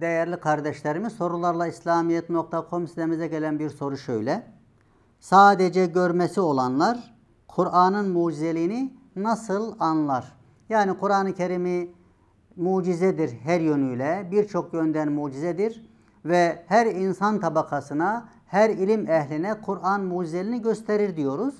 Değerli kardeşlerimiz sorularla İslamiyet.com sitemize gelen bir soru şöyle. Sadece görmesi olanlar Kur'an'ın mucizeliğini nasıl anlar? Yani Kur'an-ı Kerim'i mucizedir her yönüyle, birçok yönden mucizedir ve her insan tabakasına, her ilim ehline Kur'an mucizeliğini gösterir diyoruz.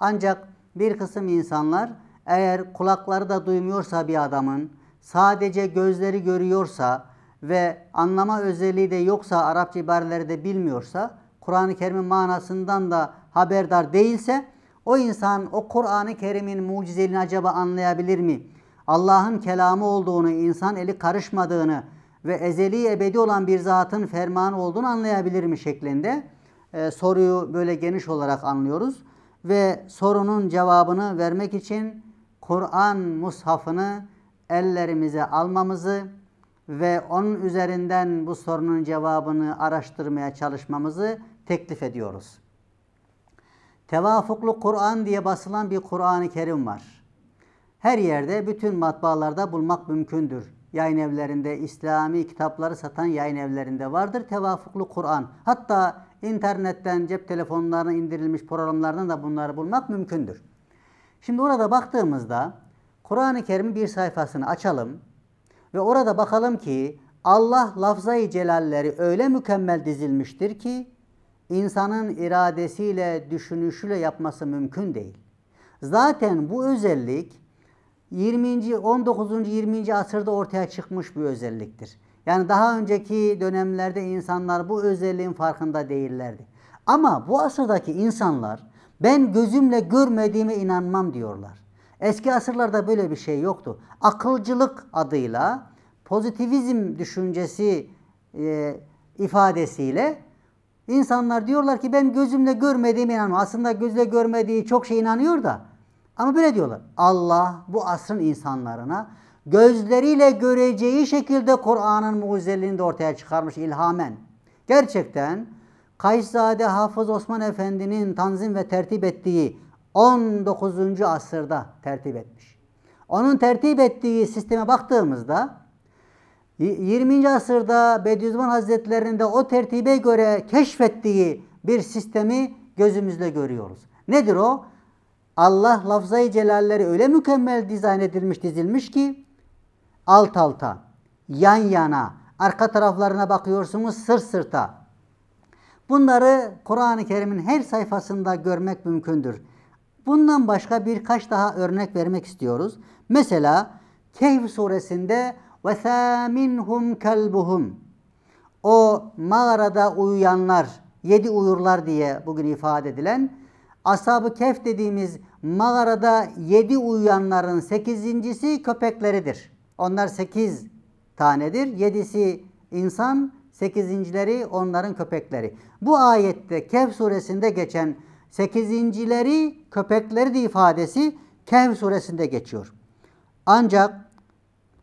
Ancak bir kısım insanlar eğer kulakları da duymuyorsa bir adamın, sadece gözleri görüyorsa, ve anlama özelliği de yoksa, Arapça ibareleri de bilmiyorsa, Kur'an-ı Kerim'in manasından da haberdar değilse, o insan o Kur'an-ı Kerim'in mucizeliğini acaba anlayabilir mi? Allah'ın kelamı olduğunu, insan eli karışmadığını ve ezeli ebedi olan bir zatın fermanı olduğunu anlayabilir mi şeklinde e, soruyu böyle geniş olarak anlıyoruz. Ve sorunun cevabını vermek için Kur'an mushafını ellerimize almamızı, ve onun üzerinden bu sorunun cevabını araştırmaya çalışmamızı teklif ediyoruz. Tevafuklu Kur'an diye basılan bir Kur'an-ı Kerim var. Her yerde, bütün matbaalarda bulmak mümkündür. Yayın evlerinde, İslami kitapları satan yayın evlerinde vardır tevafuklu Kur'an. Hatta internetten, cep telefonlarına indirilmiş programlardan da bunları bulmak mümkündür. Şimdi orada baktığımızda Kur'an-ı Kerim'in bir sayfasını açalım ve orada bakalım ki Allah lafzayı celalleri öyle mükemmel dizilmiştir ki insanın iradesiyle, düşünüşüyle yapması mümkün değil. Zaten bu özellik 20. 19. 20. asırda ortaya çıkmış bir özelliktir. Yani daha önceki dönemlerde insanlar bu özelliğin farkında değillerdi. Ama bu asırdaki insanlar ben gözümle görmediğime inanmam diyorlar. Eski asırlarda böyle bir şey yoktu. Akılcılık adıyla pozitivizm düşüncesi e, ifadesiyle insanlar diyorlar ki ben gözümle görmediğime inanmıyorum. Aslında gözle görmediği çok şey inanıyor da ama böyle diyorlar. Allah bu asrın insanlarına gözleriyle göreceği şekilde Kur'an'ın mucizeliğini de ortaya çıkarmış ilhamen. Gerçekten Kayszade Hafız Osman Efendi'nin tanzim ve tertip ettiği 19. asırda tertip etmiş. Onun tertip ettiği sisteme baktığımızda 20. asırda Bediüzzaman Hazretleri'nin de o tertibe göre keşfettiği bir sistemi gözümüzle görüyoruz. Nedir o? Allah lafzayı celalleri öyle mükemmel dizayn edilmiş dizilmiş ki alt alta, yan yana, arka taraflarına bakıyorsunuz sırt sırta. Bunları Kur'an-ı Kerim'in her sayfasında görmek mümkündür. Bundan başka birkaç daha örnek vermek istiyoruz. Mesela Kehf suresinde ve minhum kelbuhum o mağarada uyuyanlar, yedi uyurlar diye bugün ifade edilen Ashab-ı Kehf dediğimiz mağarada yedi uyuyanların sekizincisi köpekleridir. Onlar sekiz tanedir. Yedisi insan, sekizincileri onların köpekleri. Bu ayette Kehf suresinde geçen Sekizincileri köpekleri de ifadesi Kehf suresinde geçiyor. Ancak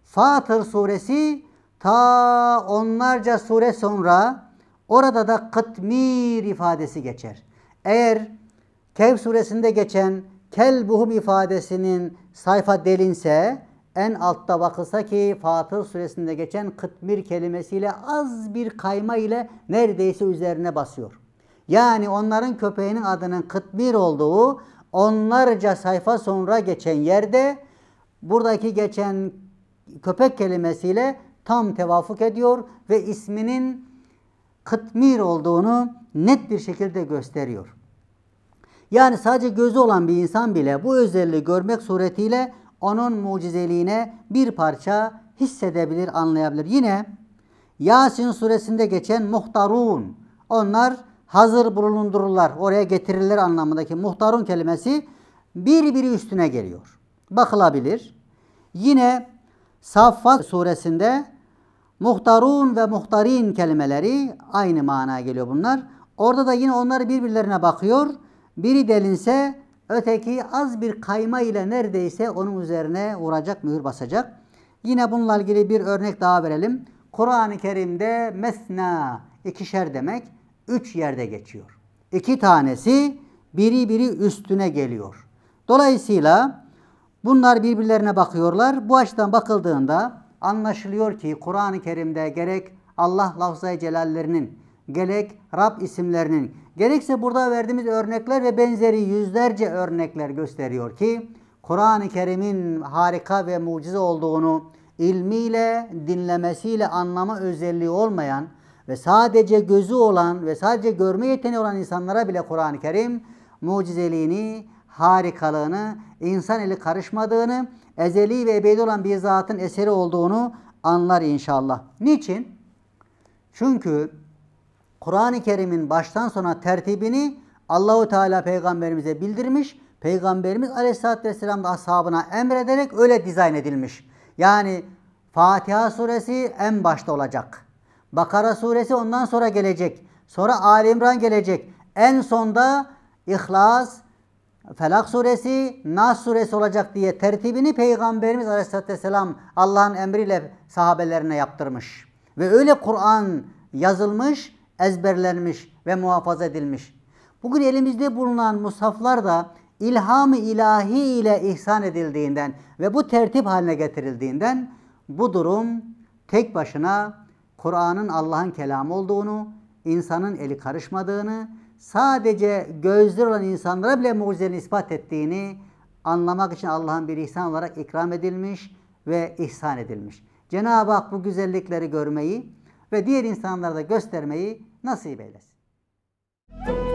Fatır suresi ta onlarca sure sonra orada da kıtmir ifadesi geçer. Eğer Kehf suresinde geçen kelbuhum ifadesinin sayfa delinse en altta bakılsa ki Fatır suresinde geçen kıtmir kelimesiyle az bir kayma ile neredeyse üzerine basıyor. Yani onların köpeğinin adının kıtmir olduğu onlarca sayfa sonra geçen yerde buradaki geçen köpek kelimesiyle tam tevafuk ediyor ve isminin kıtmir olduğunu net bir şekilde gösteriyor. Yani sadece gözü olan bir insan bile bu özelliği görmek suretiyle onun mucizeliğine bir parça hissedebilir, anlayabilir. Yine Yasin suresinde geçen muhtarun. Onlar hazır bulundururlar, oraya getirirler anlamındaki muhtarun kelimesi birbiri üstüne geliyor. Bakılabilir. Yine Saffat suresinde muhtarun ve muhtarin kelimeleri aynı manaya geliyor bunlar. Orada da yine onlar birbirlerine bakıyor. Biri delinse öteki az bir kayma ile neredeyse onun üzerine vuracak, mühür basacak. Yine bununla ilgili bir örnek daha verelim. Kur'an-ı Kerim'de mesna ikişer demek üç yerde geçiyor. İki tanesi biri biri üstüne geliyor. Dolayısıyla bunlar birbirlerine bakıyorlar. Bu açıdan bakıldığında anlaşılıyor ki Kur'an-ı Kerim'de gerek Allah lafzayı celallerinin, gerek Rab isimlerinin, gerekse burada verdiğimiz örnekler ve benzeri yüzlerce örnekler gösteriyor ki Kur'an-ı Kerim'in harika ve mucize olduğunu ilmiyle, dinlemesiyle anlama özelliği olmayan ve sadece gözü olan ve sadece görme yeteneği olan insanlara bile Kur'an-ı Kerim mucizeliğini, harikalığını, insan eli karışmadığını, ezeli ve ebedi olan bir zatın eseri olduğunu anlar inşallah. Niçin? Çünkü Kur'an-ı Kerim'in baştan sona tertibini Allahu Teala peygamberimize bildirmiş. Peygamberimiz Aleyhisselatü Vesselam da ashabına emrederek öyle dizayn edilmiş. Yani Fatiha suresi en başta olacak. Bakara suresi ondan sonra gelecek. Sonra Ali İmran gelecek. En sonda İhlas, Felak suresi, Nas suresi olacak diye tertibini Peygamberimiz Aleyhisselatü Vesselam Allah'ın emriyle sahabelerine yaptırmış. Ve öyle Kur'an yazılmış, ezberlenmiş ve muhafaza edilmiş. Bugün elimizde bulunan Musaflar da ilham-ı ilahi ile ihsan edildiğinden ve bu tertip haline getirildiğinden bu durum tek başına Kur'an'ın Allah'ın kelamı olduğunu, insanın eli karışmadığını, sadece gözler olan insanlara bile mucizelerini ispat ettiğini anlamak için Allah'ın bir ihsan olarak ikram edilmiş ve ihsan edilmiş. Cenab-ı Hak bu güzellikleri görmeyi ve diğer insanlara da göstermeyi nasip eylesin. Müzik